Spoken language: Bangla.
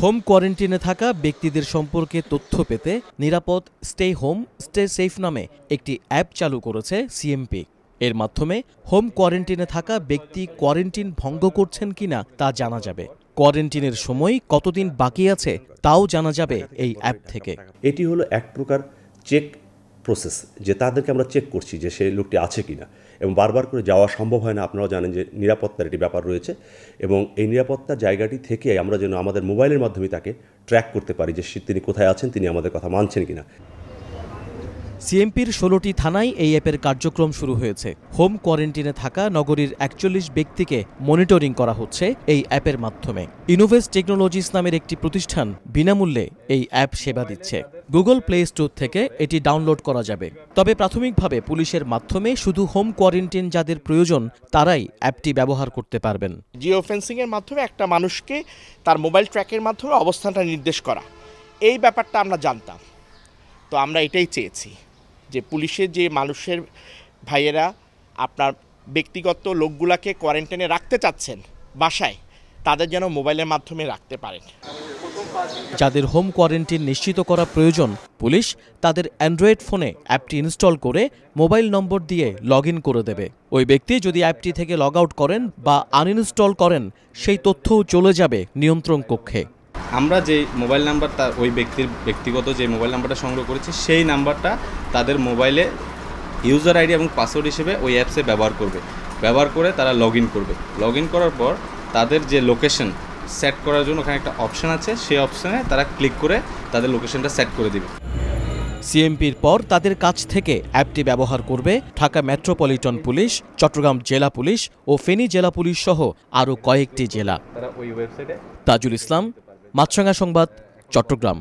হোম কোয়ারেন্টিনে থাকা ব্যক্তিদের সম্পর্কে তথ্য পেতে নিরাপদ স্টে হোম স্টে সেফ নামে একটি অ্যাপ চালু করেছে সিএমপি এর মাধ্যমে হোম কোয়ারেন্টিনে থাকা ব্যক্তি কোয়ারেন্টিন ভঙ্গ করছেন কিনা তা জানা যাবে কোয়ারেন্টিনের সময় কতদিন বাকি আছে তাও জানা যাবে এই অ্যাপ থেকে এটি হলো এক প্রকার চেক প্রসেস যে তাদেরকে আমরা চেক করছি যে সেই লোকটি আছে কি না এবং বারবার করে যাওয়া সম্ভব হয় না আপনারা জানেন যে নিরাপত্তার একটি ব্যাপার রয়েছে এবং এই নিরাপত্তা জায়গাটি থেকে আমরা যেন আমাদের মোবাইলের মাধ্যমে তাকে ট্র্যাক করতে পারি যে তিনি কোথায় আছেন তিনি আমাদের কথা মানছেন কিনা সিএমপির ষোলোটি থানায় এই অ্যাপের কার্যক্রম শুরু হয়েছে হোম কোয়ারেন্টিনে থাকা নগরীর একচল্লিশ ব্যক্তিকে মনিটরিং করা হচ্ছে এই অ্যাপের মাধ্যমে ইনোভেস টেকনোলজিস নামের একটি প্রতিষ্ঠান বিনামূল্যে এই অ্যাপ সেবা দিচ্ছে গুগল প্লে স্টোর থেকে এটি ডাউনলোড করা যাবে তবে প্রাথমিকভাবে পুলিশের মাধ্যমে শুধু হোম কোয়ারেন্টিন যাদের প্রয়োজন তারাই অ্যাপটি ব্যবহার করতে পারবেন জিও ফেন্সিংয়ের মাধ্যমে একটা মানুষকে তার মোবাইল ট্র্যাকের মাধ্যমে অবস্থানটা নির্দেশ করা এই ব্যাপারটা আমরা জানতাম তো আমরা এটাই চেয়েছি যে পুলিশের যে মানুষের ভাইয়েরা আপনার ব্যক্তিগত লোকগুলাকে কোয়ারেন্টাইনে রাখতে চাচ্ছেন বাসায় তাদের যেন মোবাইলের মাধ্যমে রাখতে পারেন যাদের হোম কোয়ারেন্টিন নিশ্চিত করা প্রয়োজন পুলিশ তাদের অ্যান্ড্রয়েড ফোনে অ্যাপটি ইনস্টল করে মোবাইল নম্বর দিয়ে লগ করে দেবে ওই ব্যক্তি যদি অ্যাপটি থেকে লগ আউট করেন বা আনইনস্টল করেন সেই তথ্যও চলে যাবে নিয়ন্ত্রণ কক্ষে আমরা যে মোবাইল নাম্বার তার ওই ব্যক্তির ব্যক্তিগত যে মোবাইল নাম্বারটা সংগ্রহ করেছি সেই নাম্বারটা তাদের মোবাইলে ইউজার আইডি এবং পাসওয়ার্ড হিসেবে ওই অ্যাপসে ব্যবহার করবে ব্যবহার করে তারা লগ করবে লগ করার পর তাদের যে লোকেশন সেট করার জন্য ওখানে একটা অপশান আছে সেই অপশানে তারা ক্লিক করে তাদের লোকেশনটা সেট করে দেবে সিএমপির পর তাদের কাছ থেকে অ্যাপটি ব্যবহার করবে ঢাকা মেট্রোপলিটন পুলিশ চট্টগ্রাম জেলা পুলিশ ও ফেনী জেলা পুলিশ সহ আরও কয়েকটি জেলা তাজুল ইসলাম মাছরাঙা সংবাদ চট্টগ্রাম